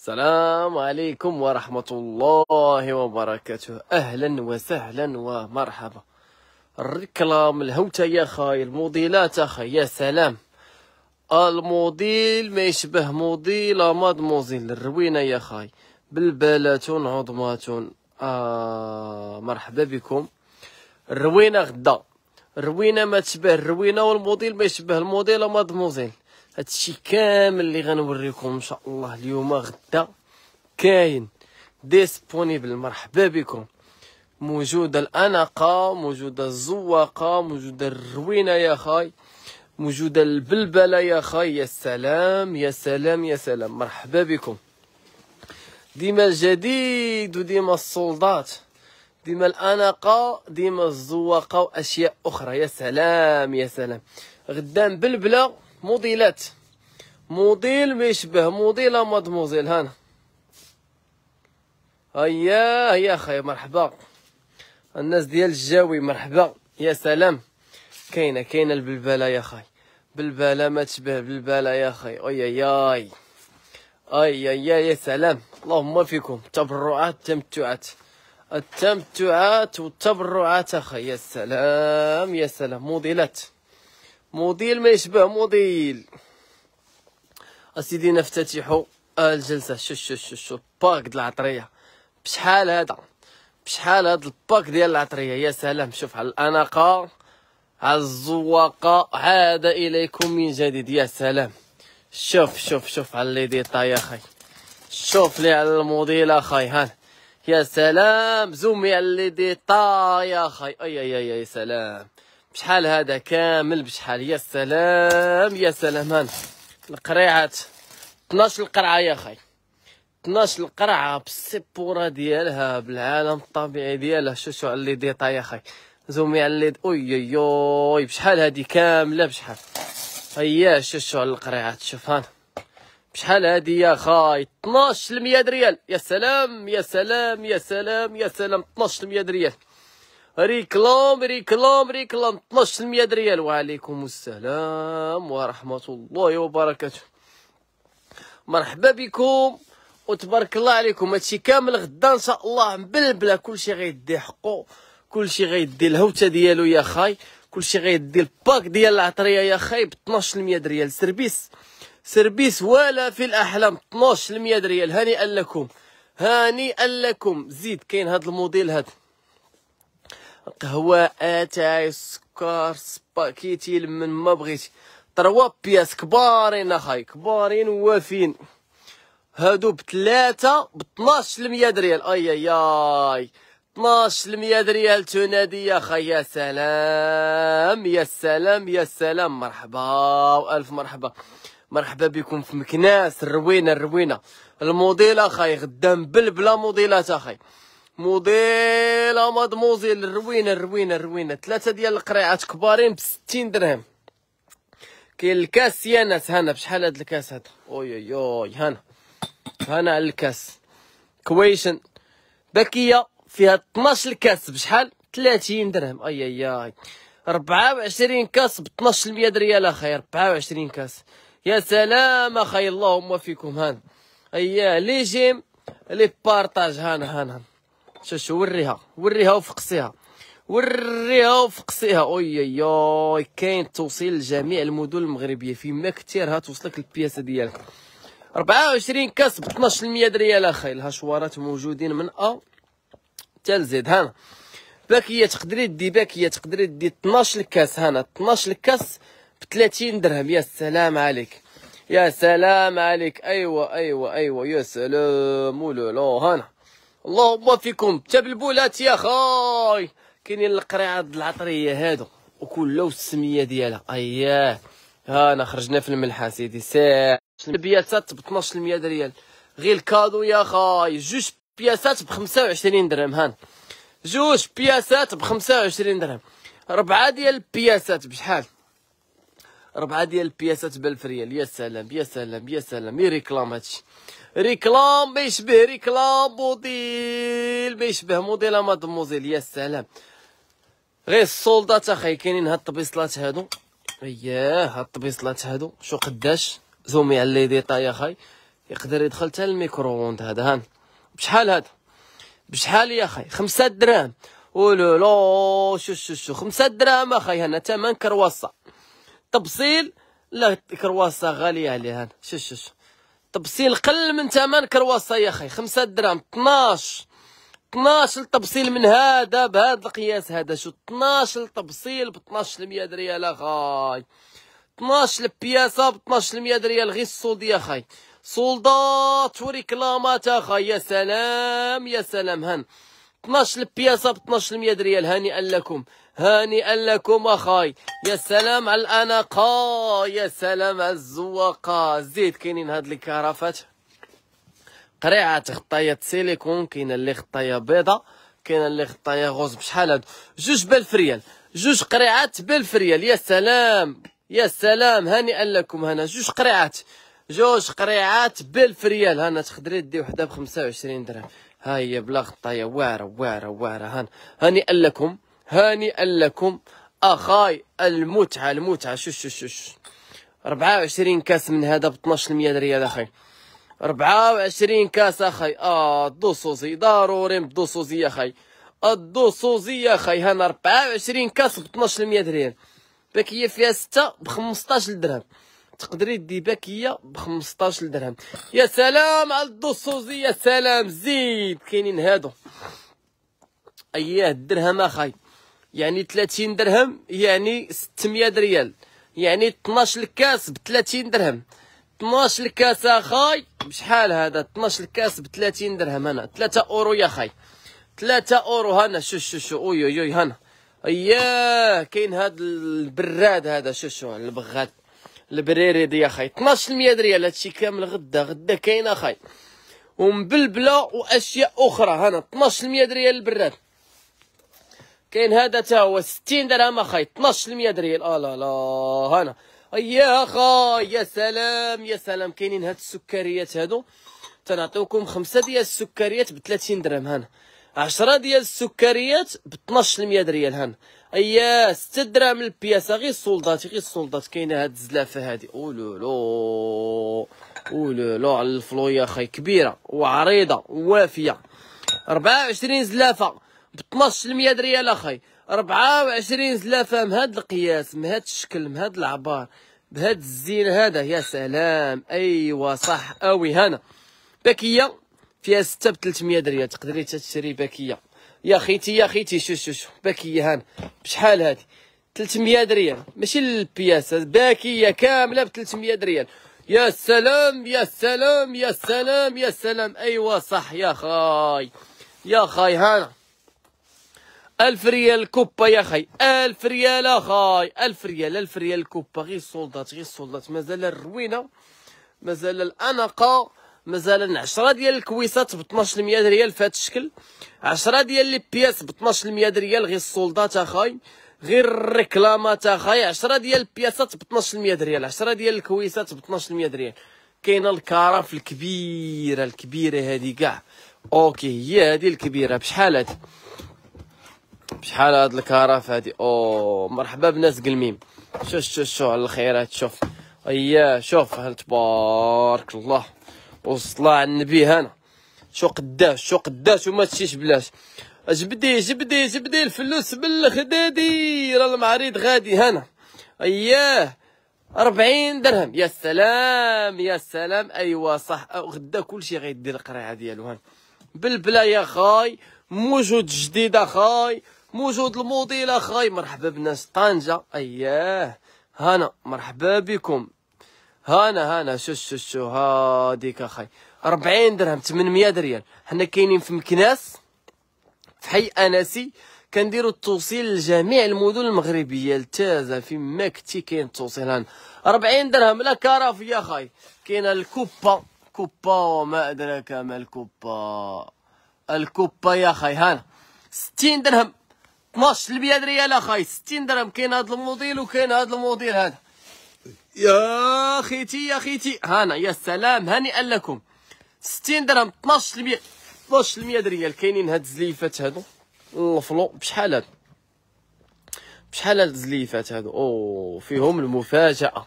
السلام عليكم ورحمة الله وبركاته أهلا وسهلا ومرحبا الركلام الهوتة يا خاي الموديلات أخي يا سلام الموديل ما يشبه موديل مادموزيل الروينة يا خاي بالبالات عظمات آه مرحبا بكم الروينة غدا الروينة ما تشبه الروينة والموديل ما يشبه الموديل مادموزيل هادشي كامل اللي غنوريكم ان شاء الله اليوم غدا كاين ديسبونيبل مرحبا بكم موجوده الأناقة موجوده الزواقه موجوده الروينه يا خاي موجوده البلبله يا خاي يا سلام يا سلام يا سلام مرحبا بكم ديما الجديد وديما السلطات ديما الاناقه ديما الزواقه واشياء اخرى يا سلام يا سلام غدا بلبله موديلات موديل ما يشبه موديل مادموزيل هانا هيا هيا خي مرحبا الناس ديال الجاوي مرحبا يا سلام كاينه كاينه البلبله يا خاي بلبله ما تشبه بلبله يا خاي اي اي اي اي اي يا سلام اللهم فيكم تبرعات تمتعات التمتعات والتبرعات اخي يا سلام يا سلام موديلات موديل ما يشبه موديل اسيدي نفتتحوا الجلسه شو شو شو شو باك د العطريه بشحال هذا بشحال هذا الباك ديال العطريه يا سلام شوف على الاناقه على الزواقه عاد اليكم من جديد يا سلام شوف شوف شوف على لي ديطاي اخي شوف لي على الموديل اخي ها يا سلام زومي على لي ديطاي اخي اي اي اي يا سلام بشحال هذا كامل بشحال يا سلام يا سلام هان القريعات 12 القرعه يا خاي 12 القرعه بالسبوره ديالها بالعالم الطبيعي ديالها شو على لي ديطا يا خاي زومي على لي اوي يوي بشحال هادي كامله بشحال هيا شو على القريعات شوف هان بشحال هادي يا خاي 12 ريال يا سلام يا سلام يا سلام يا سلام 12 ريال ريكلام ريكلام ريكلام 12% ريال وعليكم السلام ورحمه الله وبركاته مرحبا بكم وتبارك الله عليكم هادشي كامل غدا ان شاء الله مبلبله كلشي غيدي حقه كلشي غيدي الهوته ديالو يا خاي كلشي غيدي الباك ديال العطريه يا خاي ب 12% ريال سربيس سربيس ولا في الاحلام 12% ريال هنيئا لكم هنيئا لكم زيد كاين هاد الموديل هذا القهوه اتاي السكر سباكيتي لمن ما بغيتي تروا بياس كبارين اخاي كبارين وافين هادو بثلاثة ب 12% دريال اي اي اي 12% دريال تنادي يا خي يا سلام يا سلام يا سلام مرحبا والف مرحبا مرحبا بكم في مكناس الروينه الروينه الموديل اخاي غدا مبلبله موديلات اخاي موديل مادموزيل الروينه الروينه الروينه ثلاثه ديال القريعات كبارين ب 60 درهم كاين الكاس يا ناس هنا بشحال هاد الكاس هذا اوي اوي اوي هنا هنا على الكاس كويشن بكيه فيها 12 كاس بشحال 30 درهم اي اي اي 24 كاس ب 12% ريال اخي 24 كاس يا سلام اخي اللهم فيكم هان اي لي جيم لي بارطاج هان هان هان شاش وريها وريها وفقسيها وريها وفقسيها اوي يا كاين توصيل لجميع المدن المغربيه فيما كثيرها توصلك البياسه ديالك 24 كاس ب 12% دريال اخي الهشوارات موجودين من ا حتى لزيد هانا باكيه تقدري دي باكيه تقدري دي 12 كاس هنا 12 كاس ب 30 درهم يا سلام عليك يا سلام عليك ايوا ايوا ايوا يا سلام ولو هانا اللهم فيكم حتى بالبولات يا خاي كاينين القريعه هاد العطريه هادو وكلها والسميه ديالها اياه ها انا خرجنا في الملحه سيدي ساع بياسات ب 12% ريال غير الكادو يا خاي جوج بياسات ب 25 درهم هان جوج بياسات ب 25 درهم ربعه ديال البياسات بشحال ربعه ديال البياسات ب 1000 ريال يا سلام يا سلام يا سلام يريكلام هادشي ريكلام ما يشبه ريكلام موديل ما يشبه موديل مادموزيل يا سلام غير السولدات اخاي كاينين هاد الطبيصلات هادو اياه هاد الطبيصلات هادو شو قداش زومي على لي ديطاي اخي يقدر يدخل حتى الميكرووند هذا هان بشحال هذا بشحال يا اخي خمسة دراهم ولو لو شو شو شو خمسة دراهم اخاي هنا ثمن كرواسه تبصيل لا كرواسه غاليه عليها شو شو شو تبصيل قل من ثمن كرواسه يا اخي 5 دراهم 12 12 تبصيل من هذا بهذا القياس هذا شو 12 تبصيل ب 12% ريال اخاي 12 البياسه ب 12% ريال غير السولد يا اخاي سولدات وريكلامات اخاي يا سلام يا سلام هن 12 البياسه ب 12% ريال هنيئا لكم هانئا لكم اخاي يا سلام على الاناقه يا سلام على الزواقه زيد كاينين هاد الكرافات قريعه خطايه سيليكون كاينه اللي خطايه بيضاء كاينه اللي خطايه غوز بشحال هادو جوج بالف ريال جوج قريعات بالف ريال يا سلام يا سلام هانئا لكم هنا جوج قريعات جوج قريعات بالف ريال هنا تقدري دي وحده ب 25 درهم ها هي بلا خطايه واعره واعره واعره هان هانئا لكم هانئا لكم اخاي المتعه المتعه شو شو شو شو 24 كاس من هذا ب 12% ريال اخي 24 كاس اخي اه الدوسوزي ضروري بالدوسوزي اخي الدوسوزي آه، يا اخي هنا 24 كاس ب 12% ريال باكيه فيها 6 ب 15 درهم تقدري دي باكيه ب 15 درهم يا سلام على الدوسوزي يا سلام زيد كاينين هادو اياه الدرهم اخي يعني 30 درهم يعني 600 ريال يعني 12 الكاس ب 30 درهم 12 الكاس اخاي بشحال هذا 12 الكاس ب 30 درهم انا 3 اورو يا خاي 3 اورو هنا شو شو شو اوي اوي, أوي هنا اياه كاين هاد البراد هذا شو شو البغات البريري دي 12 1200 ريال هادشي كامل غدا غدا كاين اخاي ومبلبله واشياء اخرى هنا 12 1200 ريال البراد كاين هذا تا هو 60 درهم اخاي 12% ريال اه لا لا هنا يا اخا يا سلام يا سلام كاينين هاد السكريات هادو تنعطيوكم خمسه ديال السكريات ب 30 درهم هنا 10 ديال السكريات ب 12% ريال هنا يا 6 درهم البياسه غير السولدات غير السولدات كاينه هاد الزلافه هادي اولولو اولولو على الفلو يا اخاي كبيره وعريضه ووافيه 24 زلافه ب 12% ريال اخي 24 زلافه من مهاد القياس من مهاد الشكل من مهاد العبار بهاد الزين هذا يا سلام ايوا صح اوي هنا باكيه فيها 6 ب 300 ريال تقدري تشري باكيه يا خيتي يا خيتي شو شو شو باكيه هنا بشحال هذه 300 ريال ماشي البياسه باكيه كامله ب 300 ريال يا سلام يا سلام يا سلام يا سلام ايوا صح يا خاي يا خاي هانا ألف ريال كوبا يا خي ألف ريال اخاي ألف ريال ألف ريال كوبا غير السولدات غير السولدات مازال الروينه مازال الاناقه مازال عشرة ديال الكويسات ب 1200 ريال في هذا الشكل عشرة ديال لي بياس ب 1200 ريال غير السولدات اخاي غير الريكلامات اخاي عشرة ديال البياسات ب 1200 ريال عشرة ديال الكويسات ب 1200 ريال كاينه الكرف الكبيره الكبيره هذه كاع اوكي هي هذه الكبيره بشحال هذه شحال هاد الكرافه هادي او مرحبا بناس قلميم شو شو شو على الخيرات شوف ايا شوف تبارك الله والصلاة على النبي هنا شو قداش شو قداش وما تشيش بلاش جبدي جبدي جبدي الفلوس بالخدادي راه المعريض غادي هنا اياه 40 درهم يا سلام يا سلام ايوا صح غدا كلشي غيدير القريعه ديالو هنا بالبلا يا خاي موجود جديده خاي موجود الموديل اخاي مرحبا بناس طنجه اياه هنا مرحبا بكم هنا هنا شو شو شو هاديك اخاي 40 درهم 800 ريال حنا كاينين في مكناس في حي اناسي كنديروا التوصيل لجميع المدن المغربيه لتازه في كنتي كاين التوصيل هنا 40 درهم لا كرافيه خاي كاينه الكوبا كوبا وما ادراك ما الكوبا الكوبا يا خاي هنا 60 درهم 12 المية ريال اخاي 60 درهم كاين هذا الموديل وكاين هذا الموديل هذا يا خيتي يا خيتي هانا يا سلام هنيئا لكم 60 درهم 12 المية 12 المية ريال كاينين هاد الزليفات هادو الفلو بشحال هاد بشحال هاد الزليفات هادو او فيهم المفاجأة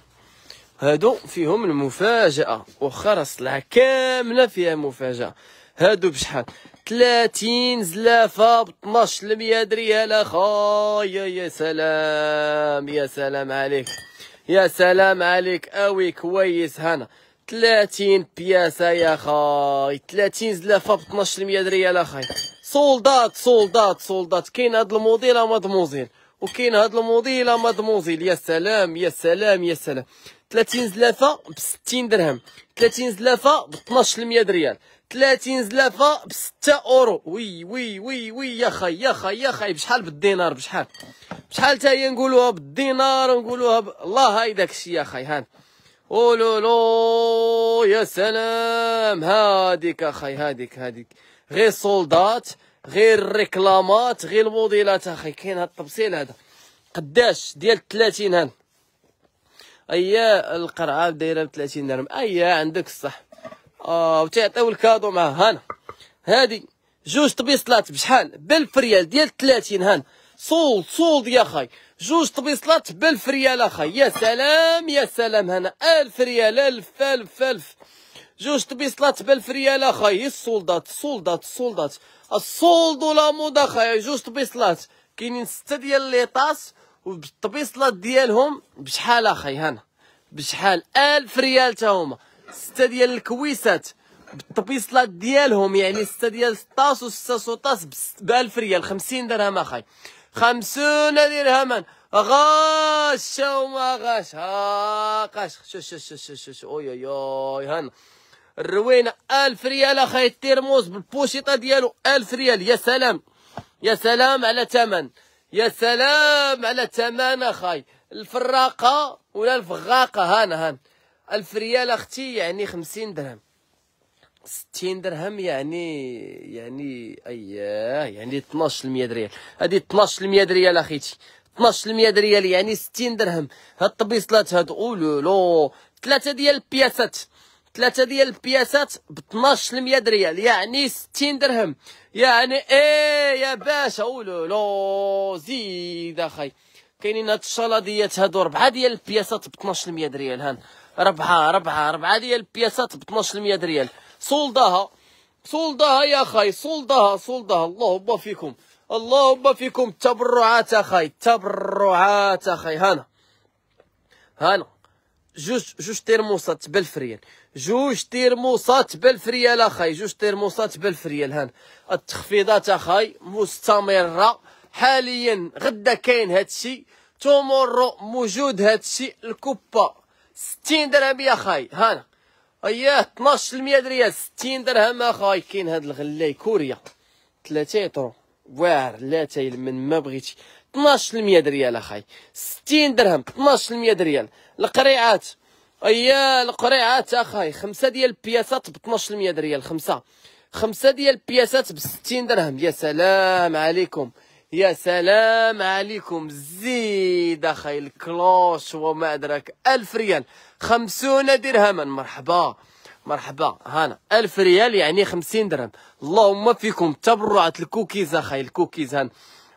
هادو فيهم المفاجأة واخا راه كاملة فيها مفاجأة هادو بشحال 30 زلافه ب 12 ريال اخايا يا سلام يا سلام عليك يا سلام عليك اوي كويس هنا 30 بياسه يا خاي 30 زلافه ب 12 ريال اخاي سولدات سولدات سولدات كاين هاد الموديل مضموزين وكاين هاد الموديل مضموزين يا سلام يا سلام يا سلام 30 زلافه ب 60 درهم 30 زلافه ب 12 ريال 30 زلافه ب 6 اورو وي وي وي وي يا خي يا خي يا خي بشحال بالدينار بشحال بشحال تاهي هي نقولوها بالدينار ونقولوها ب... الله هاي داك الشيء يا خي هان اولولو يا سلام هاديك اخي هاديك هاديك غير سولدات غير الريكلامات غير الموديلات اخي كاين هاد التبصيل هذا قداش ديال 30 هان ايا القرعه دايره ب 30 درهم ايا عندك الصح اه وتعطيو الكادو مع هانا هادي جوج طبيصلات بشحال بالف ريال ديال 30 هنا صول صول يا خاي جوج طبيصلات بالف ريال اخاي يا سلام يا سلام هنا الف ريال الف الف الف جوج طبيصلات بالف ريال اخاي السولدات السولدات السولدات السولد ولا مود اخاي جوج طبيصلات كاينين سته ديال ليطاس والطبيصلات ديالهم بشحال اخاي هنا بشحال الف ريال تا هما سته ديال الكويسات بالطبيصلات ديالهم يعني سته ديال 16 وسته سوطاس ب 1000 ريال 50 درهم اخاي 50 درهم غاش وما غاش ها قاش شو شو شو شو شو شو اوي اوي اوي هن الروينه 1000 ريال اخاي الترموز بالبوشيطه ديالو 1000 ريال يا سلام يا سلام على ثمن يا سلام على ثمن اخاي الفراقه ولا الفغاقه هان هان ألف ريال اختي يعني خمسين درهم ستين درهم يعني يعني أيه يعني اتناش لمية ريال هادي اتناش لمية ريال اخيتي اتناش لمية ريال يعني ستين درهم هاد الطبيصلات هاد اولو لو ثلاثه ديال البياسات ثلاثه ديال البياسات ب 1200 ريال يعني 60 درهم يعني ايه يا باشا اولو لو زيد اخي كاينين هاد الشلاديات هادو ربعه ديال البياسات ب 1200 ريال هان ربحه ربحه ربعه ديال البياسات ب 12% ريال سولداها سولداها يا خاي سولداها سولداها اللهم فيكم اللهم فيكم التبرعات اخاي التبرعات اخاي هانا هانا جوج جوج تيرموسات بألف ريال جوج تيرموسات بألف ريال اخاي جوج تيرموسات بألف ريال هانا التخفيضات اخاي مستمره حاليا غدا كاين هادشي تومورو موجود هادشي الكوبا ستين درهم يا خاي هانا اياه 12 المية ريال ستين درهم اخاي كاين هاد الغلاي كوريا ثلاثة يطرو واعر لا تايل من ما بغيتي 12 المية ريال اخاي ستين درهم 12 المية ريال القريعات اياه القريعات اخاي خمسة ديال البياسات ب 12 المية ريال خمسة خمسة ديال البياسات ب 60 درهم يا سلام عليكم يا سلام عليكم زيد اخي الكلوش وما ادراك ألف ريال خمسون درهما مرحبا مرحبا هنا ألف ريال يعني خمسين درهم اللهم فيكم تبرعت الكوكيز اخي الكوكيز هان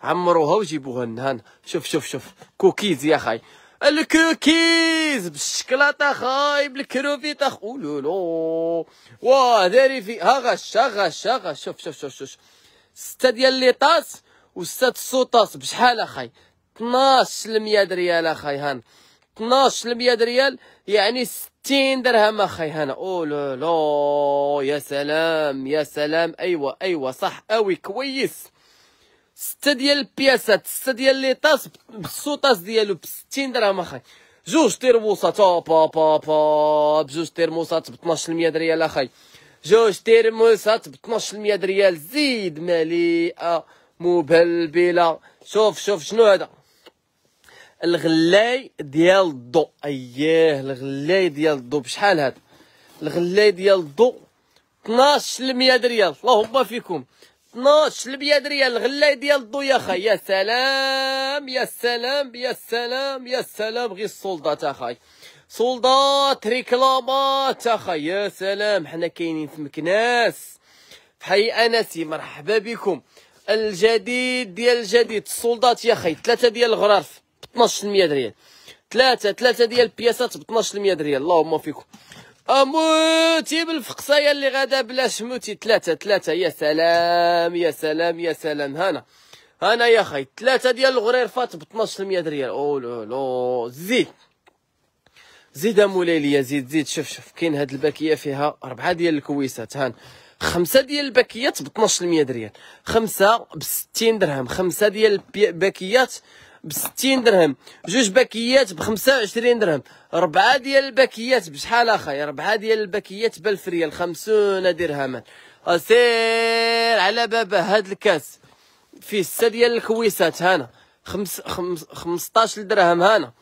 عمروها وجيبوها هان شوف شوف شوف كوكيز يا اخي الكوكيز بالشكلاطة خاي بالكروفيت اخ اولولو واه داري في ها غش ها غش ها غش شوف شوف شوف شوف ستة ديال ليطاس وستة سوطاس بشحال اخاي 12 ريال اخاي هان 12 ريال يعني 60 درهم اخاي هان او لو لو يا سلام يا سلام ايوا ايوا صح اوي كويس ستة ديال البياسات ستة ديال لي طاس بالسوطاس ديالو ب 60 درهم اخاي جوج تيرموسات با با با بجوج تيرموسات ب 12 ريال اخاي جوج تيرموسات ب 12 ريال زيد مليئه مبلبله شوف شوف شنو هذا الغلاي ديال الضو اييه الغلاي ديال الضو بشحال هذا الغلاي ديال الضو 12% ريال اللهم فيكم 12% ريال الغلاي ديال الضو يا خاي يا سلام يا سلام يا سلام يا سلام غير السلطات اخاي سلطات ريكلامات اخاي يا سلام حنا كاينين في مكناس في حي انسي مرحبا بكم الجديد ديال الجديد السولدات يا خي ثلاثه ديال الغرارف ب 12% ريال ثلاثه ثلاثه ديال البياسات ب 12% ريال اللهم فيكم اموتي بالفقصايه اللي غادا بلاش موتي ثلاثه ثلاثه يا سلام يا سلام يا سلام هنا هنا يا خي ثلاثه ديال الغريرفات ب 12% ريال او لو لو زيد زيد امولاي ليا زيد زيد شوف شوف كاين هاد الباكيه فيها اربعه ديال الكويسات هان خمسه ديال الباكيات ب 12% درهم خمسه ب 60 درهم خمسه ديال الباكيات ب 60 درهم جوج باكيات ب 25 درهم ربعه ديال الباكيات بشحال اخاي ربعه ديال الباكيات ب 1000 ريال 50 درهما سير على بابا هاد الكاس فيه سته ديال الكويسات هانا خمس خمس 15 درهم هانا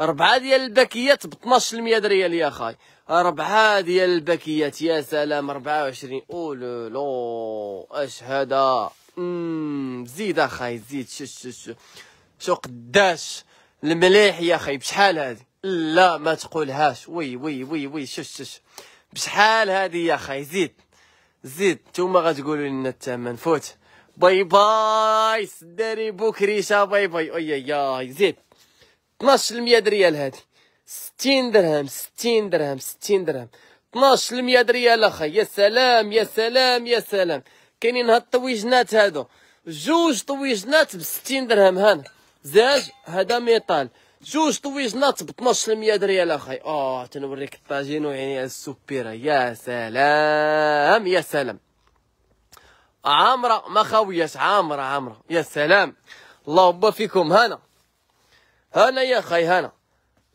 ربعه ديال الباكيات ب 12% ريال يا خاي ربعة ديال الباكيات يا سلام 24 او لو لو اش هذا زيد اخاي زيد شو شو شو شو قداش المليح يا اخاي بشحال هادي لا ما تقولهاش وي وي وي وي شو شو شو بشحال هادي يا اخاي زيد زيد نتوما غتقولوا لنا الثمن فوت باي باي سداري بوكريشه باي باي اي اي زيد 12% ريال هادي ستين درهم ستين درهم ستين درهم اثناش المية ريال اخا يا سلام يا سلام يا سلام كاينين هاد الطويجنات هادو جوج طويجنات بستين درهم هان زاج هذا ميطال جوج طويجنات ب 1200 ريال اخاي اه تنوريك الطاجين وعيني على السوبيره يا سلام يا سلام عامره ما خاوياش عامره عامره يا سلام يبارك فيكم هنا هنا يا خاي هنا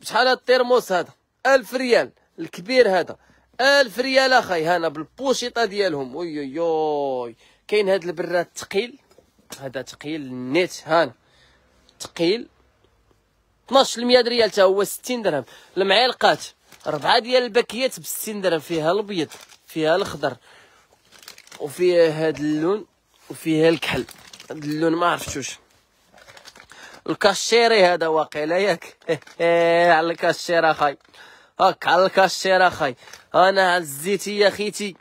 بشحال هاد الترموس هذا ألف ريال الكبير هذا ألف ريال اخاي هنا بالبوشيطه ديالهم وي وي كاين هاد البراد تقيل هذا تقيل نيت هانا تقيل 12% ريال تا هو 60 درهم المعلقات ربعه ديال الباكيات ب 60 درهم فيها الابيض فيها الاخضر وفيها هاد اللون وفيها الكحل هاد اللون ما عرفتوش الكاشيري هذا واقيلا ياك على الكاشير اخاي هاك على الكاشير اخاي انا هزيتي يا خيتي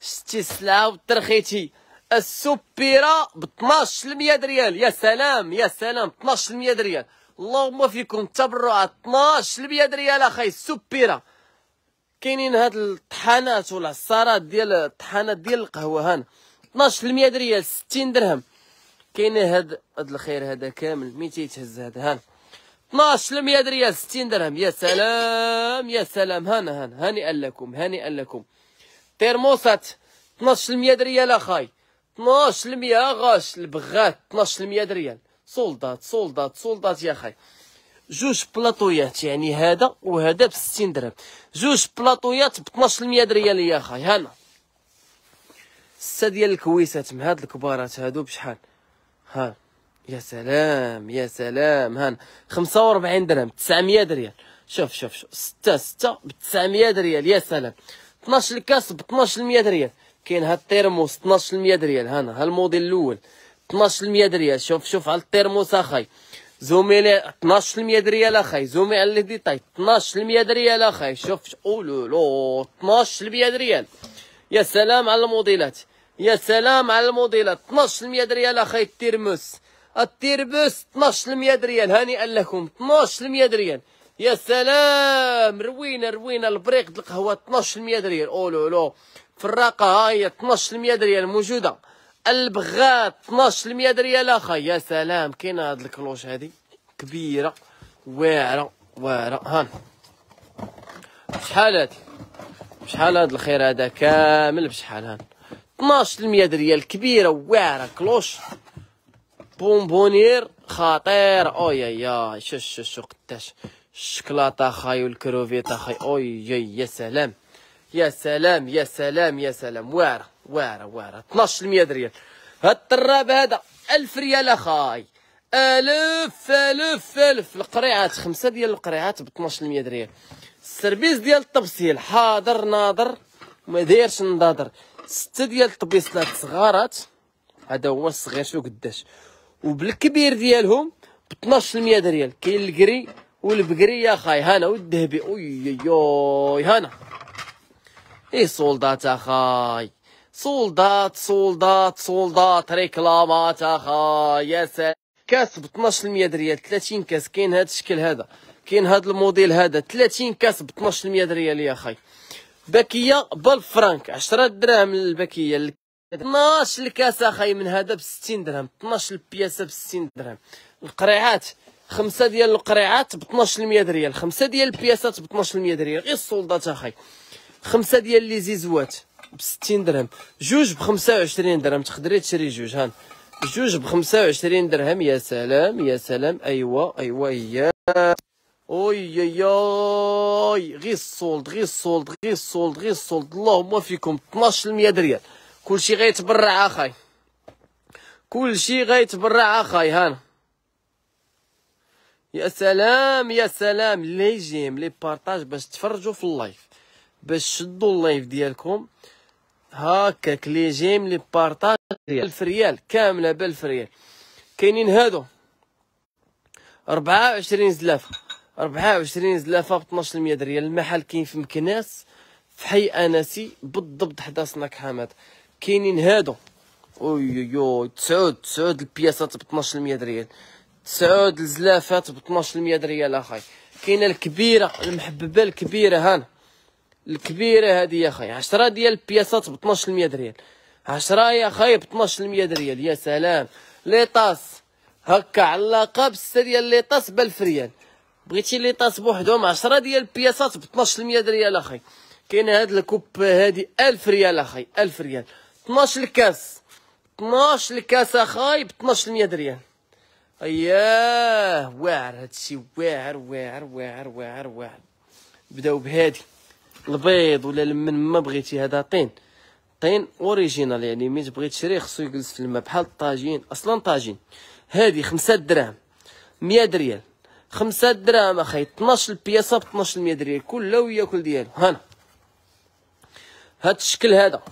شتي السلعه وترخيتي السوبيرا ب 12% ريال يا سلام يا سلام 12% ريال اللهم فيكم تبرعات 12% ريال اخاي السوبيرا كاينين هاد الطحانات ولا والعصارات ديال الطحانات ديال القهوه هان 12% ريال 60 درهم كاين هاد هاد الخير هذا كامل مين تيتهز هذا هان 12 ريال 60 درهم يا سلام يا سلام هان هانا هنيئا لكم هنيئا لكم تيرموسات 12 ريال اخاي 12% غاش البغات 12% ريال سولدات سولدات سولدات يا خاي جوج بلاطويات يعني هذا وهذا ب 60 درهم جوج بلاطويات ب 12% ريال يا خاي هانا سته ديال الكويسات مع هاد الكبارات هادو بشحال هان يا سلام يا سلام هان 45 درهم 900 ريال شوف شوف شوف 6 6 ب 900 ريال يا سلام 12 الكاس ب 1200 ريال كاين هاد التيرموس 1200 ريال هانا ها الموديل الاول 1200 ريال شوف شوف على التيرموس اخاي اثناش 1200 ريال اخاي زومي على لي ديتاي 1200 ريال اخاي شوف اولو اثناش 1200 ريال يا سلام على الموديلات يا سلام على الموديلات 12% ريال اخي التيرموس التيرموس 12% ريال هنيئا لكم 12% ريال يا سلام روينا روينا البريق القهوه 12% ريال او لو لو فراقه ها هي 12% ريال موجوده البغات 12% ريال اخي يا سلام كاينة هاد الكلوش هادي كبيره واعره واعره هان شحال هادي شحال هاد الخير هذا كامل بشحال هان 12% ريال كبيره واعره كلوش بونبونير خطير او يا شو شو شو قداش الشكلاطه خاي والكروفيتا خاي او يا سلام يا سلام يا سلام يا سلام واعره واعره واعره 12% ريال هاد الطراب هذا 1000 ريال اخاي ألف ألف ألف القريعات خمسة ديال القريعات ب 12% ريال السربيس ديال التبصيل حاضر ناظر ما دايرش نضادر ستة ديال الطبيصلات صغارات هذا هو الصغير شو قداش وبالكبير ديالهم ب 12% ريال كاين الكري والبقري يا خاي هانا والذهبي اوي يوي هانا اي سولدات اخاي سولدات سولدات سولدات ريكلامات اخاي يا سلام كاس ب 12% ريال 30 كاس كاين هذا الشكل هذا كاين هذا الموديل هذا 30 كاس ب 12% ريال يا خاي باكيه بالفرنك 10 دراهم الباكيه 12 الكاسه اخاي من هذا ب 60 درهم 12 البياسه ب 60 درهم القريعات خمسه ديال القريعات ب 12% ريال خمسه ديال البياسات ب 12% ريال غير السولدات اخاي خمسه ديال لي زيزوات ب 60 درهم جوج ب 25 درهم تقدري تشري جوج هان جوج ب 25 درهم يا سلام يا سلام ايوا ايوا هي اوي اي غي غير السولد غي السولد غي السولد غي السولد اللهم فيكم 12% دريال كلشي غيتبرع اخاي كلشي غيتبرع اخاي هانا يا سلام يا سلام لي جيم لي بارطاج باش تفرجوا في اللايف باش شدوا اللايف ديالكم هكاك لي جيم لي بارطاج بالف ريال كامله بالف ريال كاينين هادو 24 زلافه 24 زلافه ب 12% ريال المحل كاين في مكناس في حي اناسي بالضبط حدا سناك حماد كاينين هادو اويو تسعود تسعود البياسات ب 12% ريال تسعود الزلافات ب 12% ريال اخاي كاينه الكبيره المحببه الكبيره هان الكبيره هذه يا اخاي 10 ديال البياسات ب 12% ريال 10 يا اخاي ب 12% ريال يا سلام لي طاس هكا علاقه ب 6 ديال لي طاس ب 1000 ريال بغيتي لي طاس بوحدهم 10 ديال البياسات ب 12% دريال اخي كاين هاد الكوب هادي 1000 ريال اخي 1000 ريال 12 الكاس 12 الكاس اخي ب 12% دريال اياه واعر هادشي واعر واعر واعر واعر واعر بداو بهادي البيض ولا لمن ما بغيتي هذا طين طين اوريجينال يعني ملي تبغي تشري خصو يجلس في الماء بحال الطاجين اصلا طاجين هادي 5 دراهم 100 ريال خمسة دراهم اخي 12 بياسه ب 1200 درهم كله وياكل ديالو هنا هاد الشكل هذا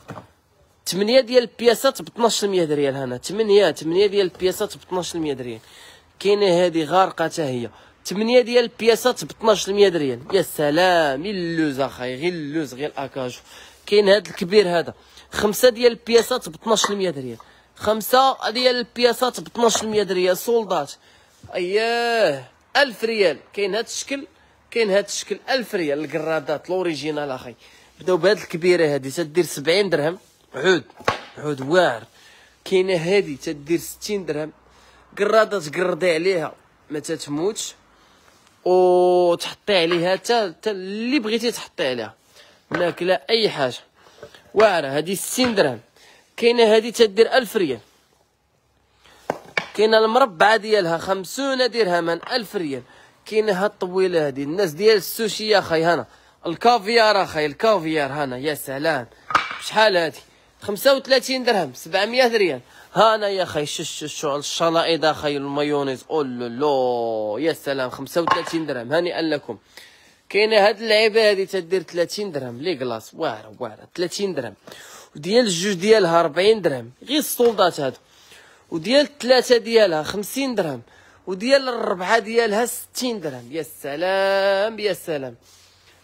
8 ديال البياسات ب 1200 ريال هنا 8 8 ديال البياسات ب 1200 ريال كاينه هذه غارقه حتى هي 8 ديال البياسات ب 1200 ريال يا سلام اللوز اخي غير اللوز غير الاكاجو كاين هذا الكبير هذا 5 ديال البياسات ب 1200 ريال 5 ديال البياسات ب 1200 ريال سولدات اييه 1000 ريال كاين هذا الشكل كاين هذا الشكل 1000 ريال الكرادات لوريجينال اخي بداو بهاد الكبيره هادي تدير 70 درهم عود عود واعر كاينه هادي تدير 60 درهم كراده تقردي عليها ما تتموتش وتحطي عليها حتى حتى اللي بغيتي تحطي عليها ماكله اي حاجه واعره هادي 60 درهم كاينه هادي تدير 1000 ريال كاين المربعه ديالها 50 درهما 1000 ريال كاين ها الطويله هذه الناس ديال السوشي يا خاي هنا الكافيار اخي الكافيار هنا يا سلام بشحال هذه 35 درهم 700 ريال هنا يا خاي شش شو الشنائد اخي المايونيز اولو يا سلام 35 درهم هنيئا لكم كاينه هاد اللعيبه هادي تدير 30 درهم لي كلاص واعره واعره 30 درهم وديال الجوج ديالها 40 درهم غير السولدات هادو وديال الثلاثه ديالها خمسين درهم وديال الربعه ديالها ستين درهم يا سلام يا سلام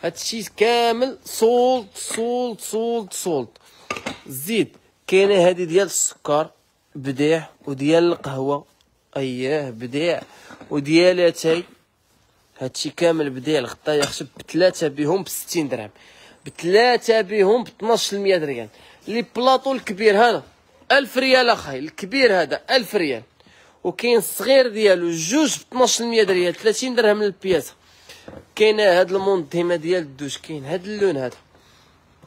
هادشي كامل صولت صولت صولت صولت زيد كاينه هادي ديال السكر بديع وديال القهوه اياه بديع وديال اتاي هادشي كامل بديع الغطا يخشب بثلاثه بهم بستين درهم بثلاثه بهم بطناش المية ريال لي بلاطو الكبير هذا ألف ريال اخاي الكبير هذا ألف ريال وكاين الصغير ديالو جوج ب 12% ريال 30 درهم للبياسه كاين هاد المنظمه ديال الدوش كاين هاد اللون هذا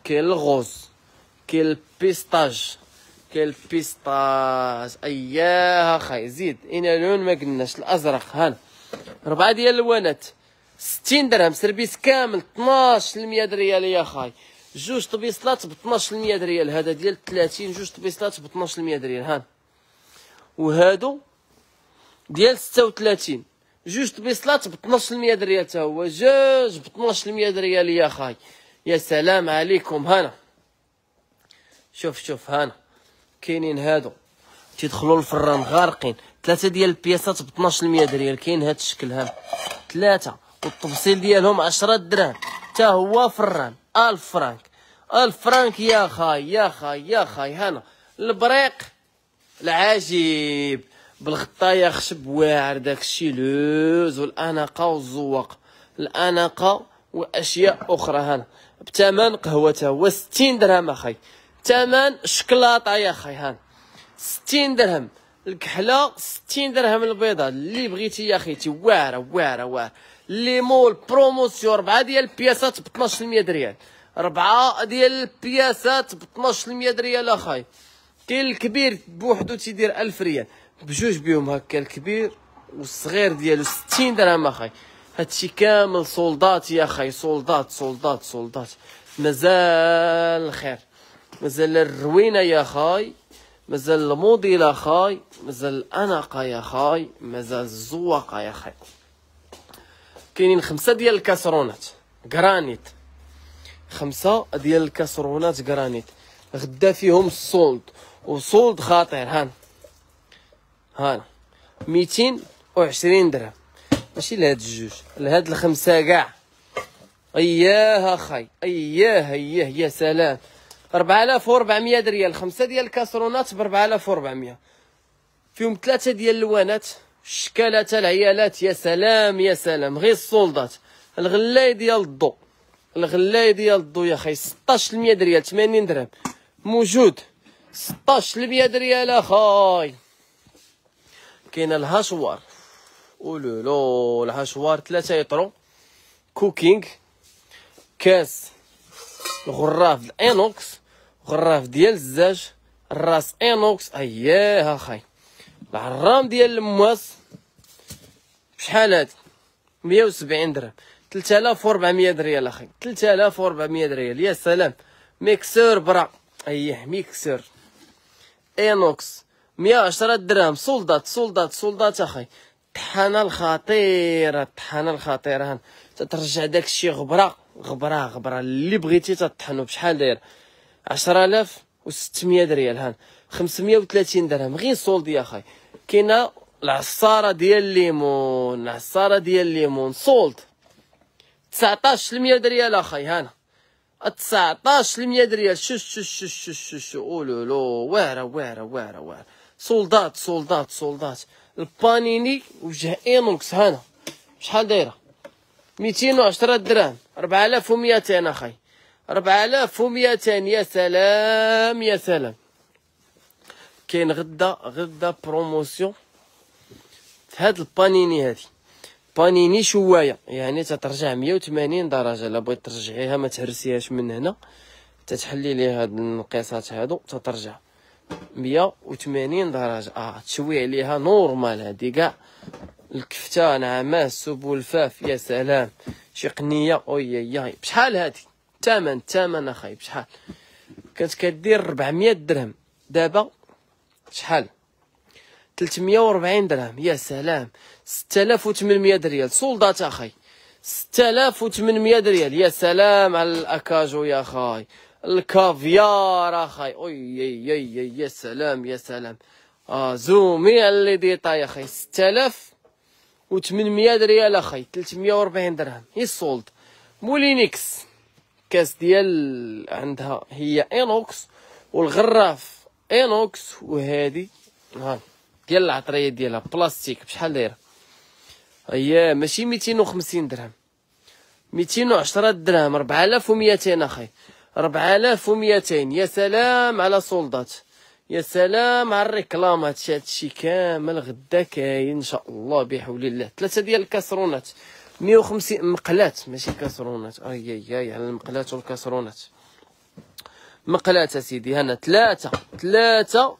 كاين الغوز كاين البيستاج كاين البيستاج اياه اخاي زيد إنا لون ما قلناش الازرق هان ربعه ديال الوانات 60 درهم سربيس كامل 12% ريال يا خاي جوج طبيصلات ب 12% ريال هذا ديال 30 جوج طبيصلات ب 12% ريال هان وهادو ديال 36 جوج طبيصلات ب 12% ريال تا هو جوج ب 12% ريال يا خاي يا سلام عليكم هنا شوف شوف هنا كاينين هادو تيدخلوا الفران غارقين ثلاثه ديال البياسات ب 12% ريال كاين هذا الشكل هنا ثلاثه والتفصيل ديالهم 10 دراهم تا هو فران ألف فرانك ألف فرانك يا خاي يا خاي يا خاي هنا البريق العجيب يا خشب واعر داك الشي لوز والأناقة والزواق الأناقة وأشياء أخرى هنا بثمن قهوة هو ستين درهم أخي ثمن شكلاطة يا خاي هنا ستين درهم الكحلة ستين درهم البيضة اللي بغيتي يا خيتي واعرة واعرة واعرة لي مول بروموسيون 4 ديال البياسات ب 12% ريال 4 ديال البياسات ب 12% ريال اخاي كاين الكبير بوحدو تيدير 1000 ريال بجوج بيهم هكا الكبير والصغير ديالو 60 درهم اخاي هادشي كامل سولدات يا اخاي سولدات سولدات سولدات مازال الخير مازال الروينه يا خاي مازال الموديل اخاي مازال الاناقه يا خاي مازال الزواقه يا خاي كاينين خمسه ديال الكاسرونات غرانيت خمسه ديال الكاسرونات غرانيت غدا فيهم الصولد وصولد خطير هان هان ميتين وعشرين درهم ماشي لهاد الجوج لهاد الخمسه كاع اياه خاي اياه اياه يا سلام 4400 ريال خمسه ديال الكاسرونات ب 4400 فيهم ثلاثه ديال اللوانات شكالة العيالات يا سلام يا سلام غير السولدات الغلاية ديال الضو الغلاية ديال الضو يا خي ستاش المية ريال تمانين درهم موجود ستاش المية ريال اخاي كاين الهاشوار اولولو الهاشوار تلاتة يطرو كوكينغ كاس غراف الانوكس غراف ديال الزاج الراس انوكس اياه اخاي العرام ديال المواس بشحال هادي 170 درهم 3400 ريال اخي 3400 ريال يا سلام ميكسور برا ايه ميكسور اينوكس 110 درهم سولدات سولدات سولدات اخي الطحانه الخطيره الطحانه الخطيره تترجع داك الشيء غبره غبره غبره اللي بغيتي تطحنو بشحال داير 10600 ريال هان 530 درهم غير سولد يا خاي كاينه العصاره ديال الليمون العصاره ديال الليمون سولد 19% دريال اخاي هانا 19% دريال شو شو شو شو شو شو اولولو واعره واعره واعره واعره سولدات سولدات سولدات البانيني وجه اينوكس هانا شحال دايره 210 درهم 4200 اخاي 4200 يا سلام يا سلام كاين غدا غدا بروموسيون في هاد البانيني هادي بانيني شوايه يعني تترجع 180 درجه الا بغيت ترجعيها ما تهرسيهاش من هنا تتحلي لي هاد النقيصات هادو تترجع 180 درجه اه تشوي عليها نورمال هادي كاع الكفته نعماس سبو الفاف يا سلام شي قنيه اويا ياي بشحال هادي الثمن الثمن اخاي بشحال كانت كدير 400 درهم دابا شحال 340 درهم يا سلام 6800 ريال سولدات اخي 6800 ريال يا سلام على الاكاجو يا خاي الكافيار اخي اوي يا يا يا سلام يا سلام اه زومي على لي يا اخي 6800 ريال اخي 340 درهم هي السولد مولينكس كاس ديال عندها هي انوكس والغراف انوكس وهادي ها ديال العطريه ديالها بلاستيك بشحال دايره هي ماشي 250 درهم 210 درهم 4200 اخي 4200 يا سلام على سولدات يا سلام على الريكلامات هادشي كامل غدا كاين ان شاء الله بحول الله ثلاثه ديال الكاسرونات 150 مقلات ماشي كاسرونات اي اي اي على المقلات والكاسرونات مقلات سيدي هنا ثلاثة ثلاثة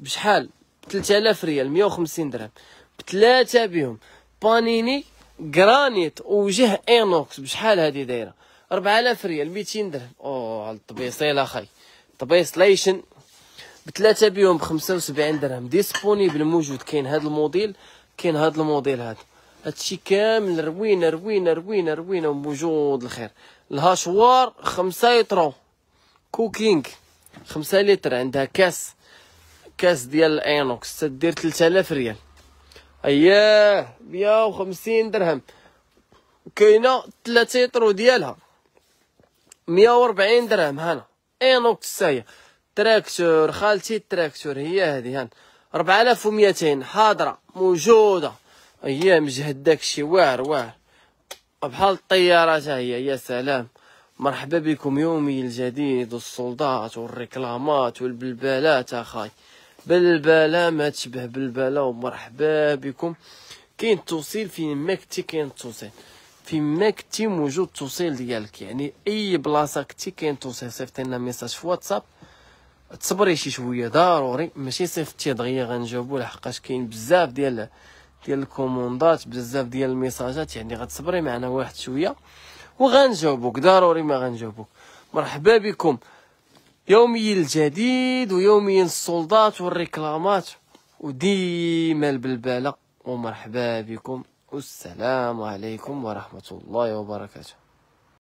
بشحال ثلاثة آلاف ريال مية وخمسين درهم بثلاثة بهم بانيني جرانيت وجه اينوكس بشحال هذه دايرة آلاف ريال ميتين درهم اوه على الطبيصيل اخي طبيصليشن بثلاثة بهم بخمسة وسبعين درهم ديسبونيبل موجود كاين هذا الموديل كاين هذا الموديل هذا هادشي كامل روينه روينه روينه روينه وموجود الخير الهاشوار خمسة يطرون كوكينغ خمسة لتر عندها كاس كاس ديال الاينوكس تدير 3000 ريال اياه 150 درهم كاينه 3 لتر ديالها 140 درهم هنا اينوكس هي تراكتور خالتي التراكتور هي هذه هنا 4200 حاضره موجوده اياه مجهد داكشي واعر واعر بحال الطياره هي يا سلام مرحبا بكم يومي الجديد والسولدات والريكلامات والبلبلات اخاي بلبله ما تشبه بلبله ومرحبا بكم كاين التوصيل فين ما كنتي كاين التوصيل فين ما كنتي موجود التوصيل ديالك يعني اي بلاصه كنتي كاين التوصيل صيفط لنا ميساج في واتساب تصبري شي شويه ضروري ماشي صيفطتي دغيا غنجاوبو لحقاش كاين بزاف ديال ديال الكوموندات بزاف ديال الميساجات يعني غتصبري معنا واحد شويه وغنجاوبوك ضروري ما غنجاوبوك مرحبا بكم يوميا الجديد ويومي السلطات والريكلامات وديما البلبله ومرحبا بكم والسلام عليكم ورحمه الله وبركاته